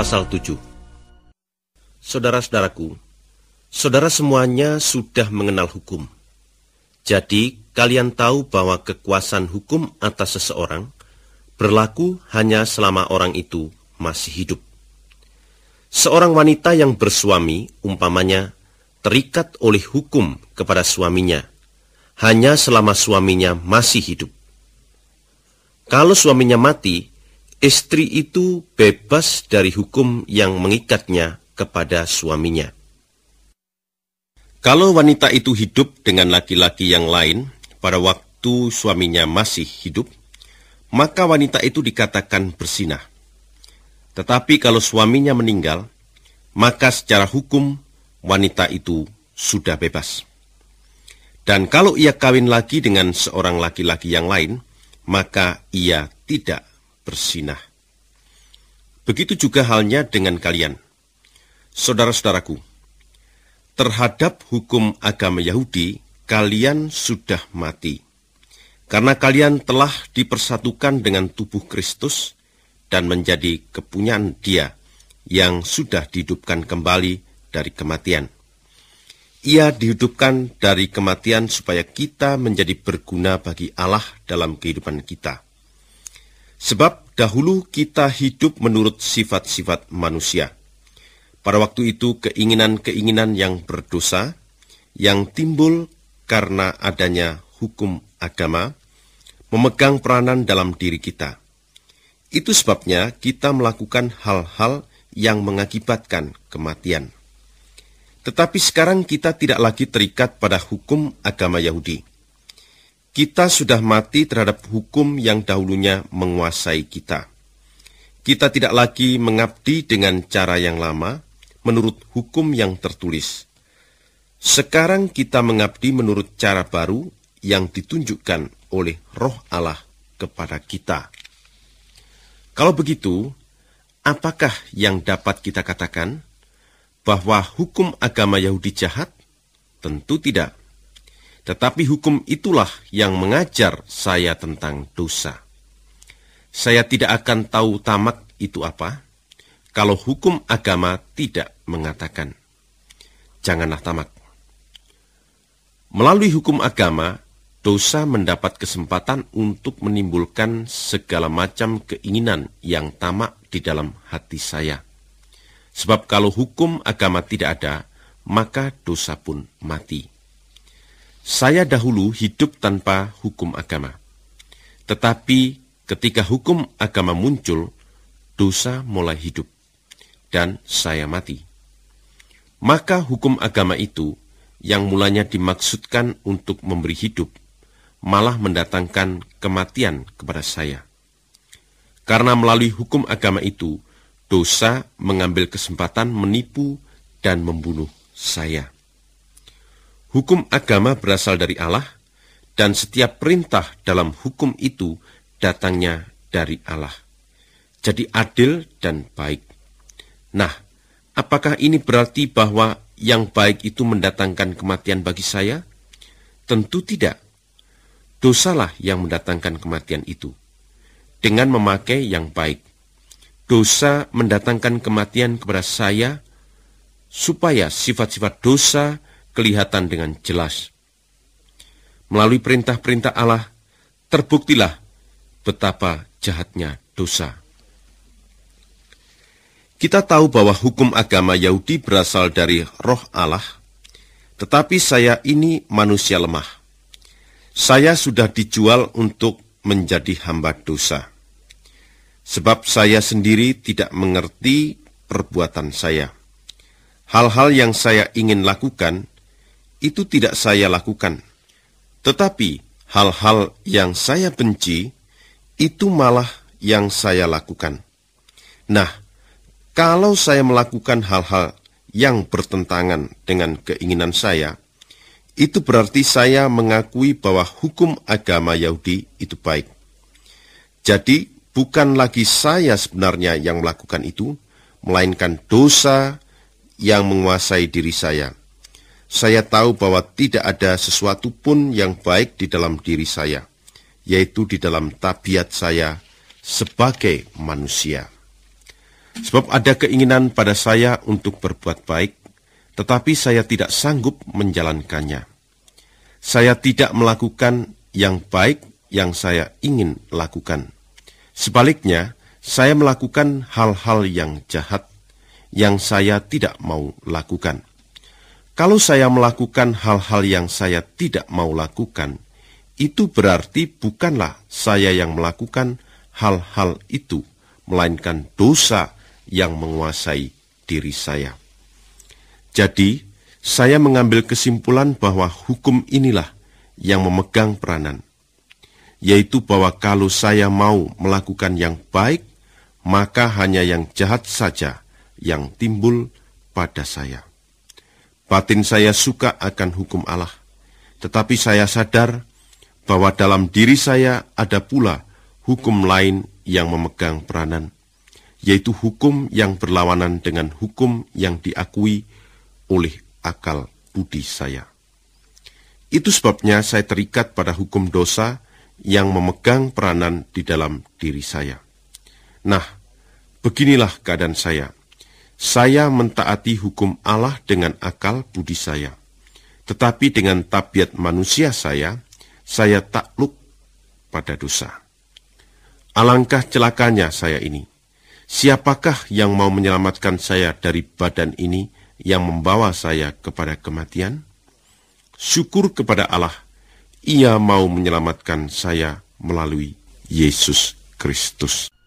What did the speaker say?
pasal 7 Saudara-saudaraku, saudara semuanya sudah mengenal hukum. Jadi, kalian tahu bahwa kekuasaan hukum atas seseorang berlaku hanya selama orang itu masih hidup. Seorang wanita yang bersuami, umpamanya, terikat oleh hukum kepada suaminya, hanya selama suaminya masih hidup. Kalau suaminya mati, istri itu bebas dari hukum yang mengikatnya kepada suaminya. Kalau wanita itu hidup dengan laki-laki yang lain pada waktu suaminya masih hidup, maka wanita itu dikatakan bersinah. Tetapi kalau suaminya meninggal, maka secara hukum wanita itu sudah bebas. Dan kalau ia kawin lagi dengan seorang laki-laki yang lain, maka ia tidak bersinah. Begitu juga halnya dengan kalian. Saudara-saudaraku, terhadap hukum agama Yahudi, kalian sudah mati. Karena kalian telah dipersatukan dengan tubuh Kristus dan menjadi kepunyaan dia yang sudah dihidupkan kembali dari kematian. Ia dihidupkan dari kematian supaya kita menjadi berguna bagi Allah dalam kehidupan kita. Sebab dahulu kita hidup menurut sifat-sifat manusia. Pada waktu itu keinginan-keinginan yang berdosa, yang timbul karena adanya hukum agama, memegang peranan dalam diri kita. Itu sebabnya kita melakukan hal-hal yang mengakibatkan kematian. Tetapi sekarang kita tidak lagi terikat pada hukum agama Yahudi. Kita sudah mati terhadap hukum yang dahulunya menguasai kita. Kita tidak lagi mengabdi dengan cara yang lama, menurut hukum yang tertulis. Sekarang kita mengabdi menurut cara baru yang ditunjukkan oleh roh Allah kepada kita. Kalau begitu, apakah yang dapat kita katakan? Bahwa hukum agama Yahudi jahat? Tentu tidak. Tetapi hukum itulah yang mengajar saya tentang dosa. Saya tidak akan tahu tamak itu apa, kalau hukum agama tidak mengatakan. Janganlah tamak. Melalui hukum agama, dosa mendapat kesempatan untuk menimbulkan segala macam keinginan yang tamak di dalam hati saya. Sebab kalau hukum agama tidak ada, maka dosa pun mati. Saya dahulu hidup tanpa hukum agama. Tetapi ketika hukum agama muncul, dosa mulai hidup, dan saya mati. Maka hukum agama itu, yang mulanya dimaksudkan untuk memberi hidup, malah mendatangkan kematian kepada saya. Karena melalui hukum agama itu, dosa mengambil kesempatan menipu dan membunuh saya. Hukum agama berasal dari Allah, dan setiap perintah dalam hukum itu datangnya dari Allah. Jadi adil dan baik. Nah, apakah ini berarti bahwa yang baik itu mendatangkan kematian bagi saya? Tentu tidak. Dosalah yang mendatangkan kematian itu. Dengan memakai yang baik. Dosa mendatangkan kematian kepada saya, supaya sifat-sifat dosa kelihatan dengan jelas. Melalui perintah-perintah Allah, terbuktilah betapa jahatnya dosa. Kita tahu bahwa hukum agama Yahudi berasal dari roh Allah, tetapi saya ini manusia lemah. Saya sudah dijual untuk menjadi hamba dosa. Sebab saya sendiri tidak mengerti perbuatan saya. Hal-hal yang saya ingin lakukan itu tidak saya lakukan. Tetapi hal-hal yang saya benci itu malah yang saya lakukan. Nah, kalau saya melakukan hal-hal yang bertentangan dengan keinginan saya, itu berarti saya mengakui bahwa hukum agama Yahudi itu baik. Jadi, bukan lagi saya sebenarnya yang melakukan itu, melainkan dosa yang menguasai diri saya. Saya tahu bahwa tidak ada sesuatu pun yang baik di dalam diri saya, yaitu di dalam tabiat saya sebagai manusia. Sebab ada keinginan pada saya untuk berbuat baik, tetapi saya tidak sanggup menjalankannya. Saya tidak melakukan yang baik yang saya ingin lakukan. Sebaliknya, saya melakukan hal-hal yang jahat yang saya tidak mau lakukan. Kalau saya melakukan hal-hal yang saya tidak mau lakukan, itu berarti bukanlah saya yang melakukan hal-hal itu, melainkan dosa yang menguasai diri saya. Jadi, saya mengambil kesimpulan bahwa hukum inilah yang memegang peranan, yaitu bahwa kalau saya mau melakukan yang baik, maka hanya yang jahat saja yang timbul pada saya. Batin saya suka akan hukum Allah, tetapi saya sadar bahwa dalam diri saya ada pula hukum lain yang memegang peranan, yaitu hukum yang berlawanan dengan hukum yang diakui oleh akal budi saya. Itu sebabnya saya terikat pada hukum dosa yang memegang peranan di dalam diri saya. Nah, beginilah keadaan saya. Saya mentaati hukum Allah dengan akal budi saya. Tetapi dengan tabiat manusia saya, saya takluk pada dosa. Alangkah celakanya saya ini. Siapakah yang mau menyelamatkan saya dari badan ini yang membawa saya kepada kematian? Syukur kepada Allah, Ia mau menyelamatkan saya melalui Yesus Kristus.